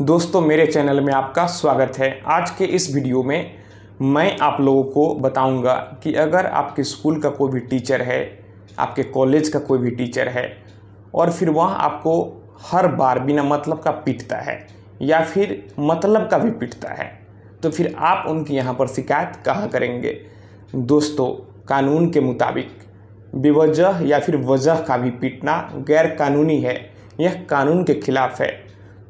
दोस्तों मेरे चैनल में आपका स्वागत है आज के इस वीडियो में मैं आप लोगों को बताऊंगा कि अगर आपके स्कूल का कोई भी टीचर है आपके कॉलेज का कोई भी टीचर है और फिर वह आपको हर बार बिना मतलब का पीटता है या फिर मतलब का भी पीटता है तो फिर आप उनकी यहाँ पर शिकायत कहाँ करेंगे दोस्तों कानून के मुताबिक बेवजह या फिर वजह का भी पीटना गैर कानूनी है यह कानून के खिलाफ है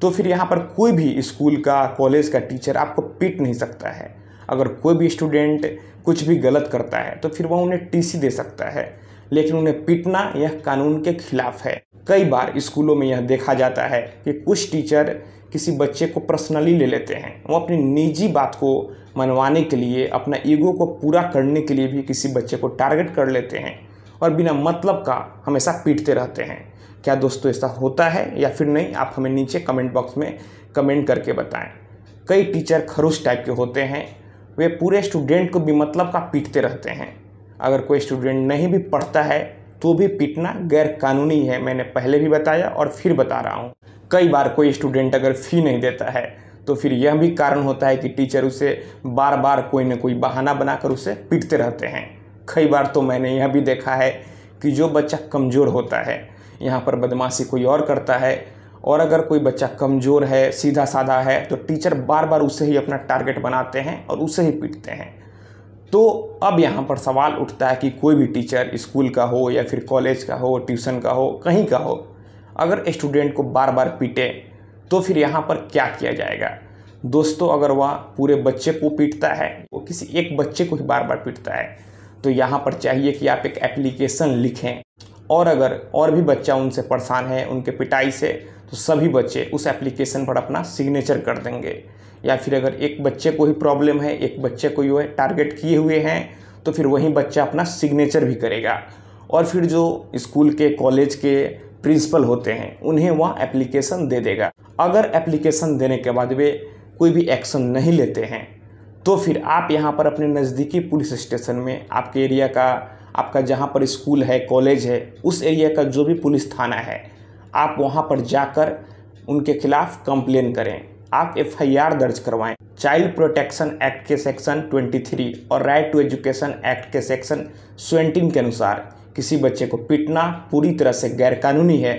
तो फिर यहाँ पर कोई भी स्कूल का कॉलेज का टीचर आपको पीट नहीं सकता है अगर कोई भी स्टूडेंट कुछ भी गलत करता है तो फिर वह उन्हें टीसी दे सकता है लेकिन उन्हें पीटना यह कानून के खिलाफ है कई बार स्कूलों में यह देखा जाता है कि कुछ टीचर किसी बच्चे को पर्सनली ले लेते हैं वो अपनी निजी बात को मनवाने के लिए अपना ईगो को पूरा करने के लिए भी किसी बच्चे को टारगेट कर लेते हैं और बिना मतलब का हमेशा पीटते रहते हैं क्या दोस्तों ऐसा होता है या फिर नहीं आप हमें नीचे कमेंट बॉक्स में कमेंट करके बताएं कई टीचर खरुश टाइप के होते हैं वे पूरे स्टूडेंट को भी मतलब का पीटते रहते हैं अगर कोई स्टूडेंट नहीं भी पढ़ता है तो भी पीटना गैरकानूनी है मैंने पहले भी बताया और फिर बता रहा हूँ कई बार कोई स्टूडेंट अगर फ़ी नहीं देता है तो फिर यह भी कारण होता है कि टीचर उसे बार बार कोई ना कोई बहाना बनाकर उसे पीटते रहते हैं कई बार तो मैंने यह भी देखा है कि जो बच्चा कमज़ोर होता है यहाँ पर बदमाशी कोई और करता है और अगर कोई बच्चा कमज़ोर है सीधा साधा है तो टीचर बार बार उसे ही अपना टारगेट बनाते हैं और उसे ही पीटते हैं तो अब यहाँ पर सवाल उठता है कि कोई भी टीचर स्कूल का हो या फिर कॉलेज का हो ट्यूशन का हो कहीं का हो अगर स्टूडेंट को बार बार पीटे तो फिर यहाँ पर क्या किया जाएगा दोस्तों अगर वह पूरे बच्चे को पीटता है वो किसी एक बच्चे को ही बार बार पीटता है तो यहाँ पर चाहिए कि आप एक एप्लीकेशन लिखें और अगर और भी बच्चा उनसे परेशान है उनके पिटाई से तो सभी बच्चे उस एप्लीकेशन पर अपना सिग्नेचर कर देंगे या फिर अगर एक बच्चे को ही प्रॉब्लम है एक बच्चे को जो है टारगेट किए हुए हैं तो फिर वही बच्चा अपना सिग्नेचर भी करेगा और फिर जो स्कूल के कॉलेज के प्रिंसिपल होते हैं उन्हें वह एप्लीकेशन दे देगा अगर एप्लीकेशन देने के बाद वे कोई भी एक्शन नहीं लेते हैं तो फिर आप यहाँ पर अपने नज़दीकी पुलिस स्टेशन में आपके एरिया का आपका जहाँ पर स्कूल है कॉलेज है उस एरिया का जो भी पुलिस थाना है आप वहाँ पर जाकर उनके खिलाफ कंप्लेन करें आप एफआईआर दर्ज करवाएं चाइल्ड प्रोटेक्शन एक्ट के सेक्शन 23 और राइट टू एजुकेशन एक्ट के सेक्शन सेवेंटीन के अनुसार किसी बच्चे को पीटना पूरी तरह से गैरकानूनी है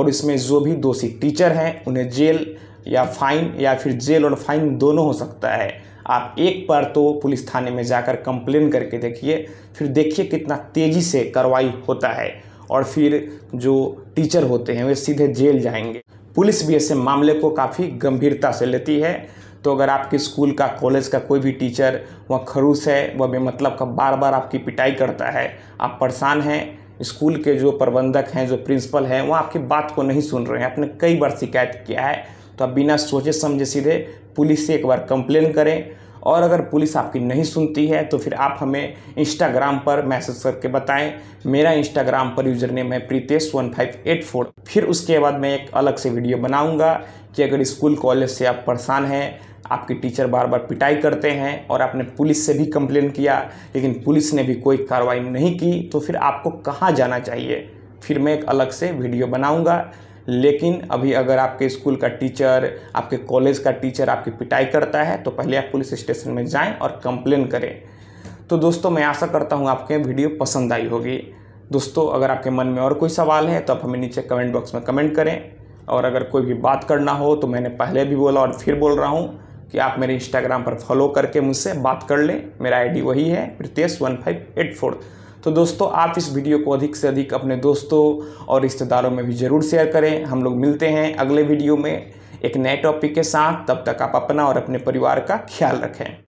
और इसमें जो भी दोषी टीचर हैं उन्हें जेल या फाइन या फिर जेल और फाइन दोनों हो सकता है आप एक बार तो पुलिस थाने में जाकर कंप्लेन करके देखिए फिर देखिए कितना तेज़ी से कार्रवाई होता है और फिर जो टीचर होते हैं वे सीधे जेल जाएंगे पुलिस भी ऐसे मामले को काफ़ी गंभीरता से लेती है तो अगर आपके स्कूल का कॉलेज का कोई भी टीचर वह खरूस है वह बेमतलब का बार बार आपकी पिटाई करता है आप परेशान हैं स्कूल के जो प्रबंधक हैं जो प्रिंसिपल हैं वह आपकी बात को नहीं सुन रहे हैं आपने कई बार शिकायत किया है तो आप बिना सोचे समझे सीधे पुलिस से एक बार कंप्लेन करें और अगर पुलिस आपकी नहीं सुनती है तो फिर आप हमें इंस्टाग्राम पर मैसेज करके बताएं मेरा इंस्टाग्राम पर यूज़र नेम है Pritesh one five eight four फिर उसके बाद मैं एक अलग से वीडियो बनाऊंगा कि अगर स्कूल कॉलेज से आप परेशान हैं आपके टीचर बार बार पिटाई करते हैं और आपने पुलिस से भी कंप्लेन किया लेकिन पुलिस ने भी कोई कार्रवाई नहीं की तो फिर आपको कहाँ जाना चाहिए फिर मैं एक अलग से वीडियो बनाऊँगा लेकिन अभी अगर आपके स्कूल का टीचर आपके कॉलेज का टीचर आपकी पिटाई करता है तो पहले आप पुलिस स्टेशन में जाएं और कंप्लेन करें तो दोस्तों मैं आशा करता हूँ आपके वीडियो पसंद आई होगी दोस्तों अगर आपके मन में और कोई सवाल है तो आप हमें नीचे कमेंट बॉक्स में कमेंट करें और अगर कोई भी बात करना हो तो मैंने पहले भी बोला और फिर बोल रहा हूँ कि आप मेरे इंस्टाग्राम पर फॉलो करके मुझसे बात कर लें मेरा आईडी वही है Pritesh one five eight four तो दोस्तों आप इस वीडियो को अधिक से अधिक अपने दोस्तों और रिश्तेदारों में भी ज़रूर शेयर करें हम लोग मिलते हैं अगले वीडियो में एक नए टॉपिक के साथ तब तक आप अपना और अपने परिवार का ख्याल रखें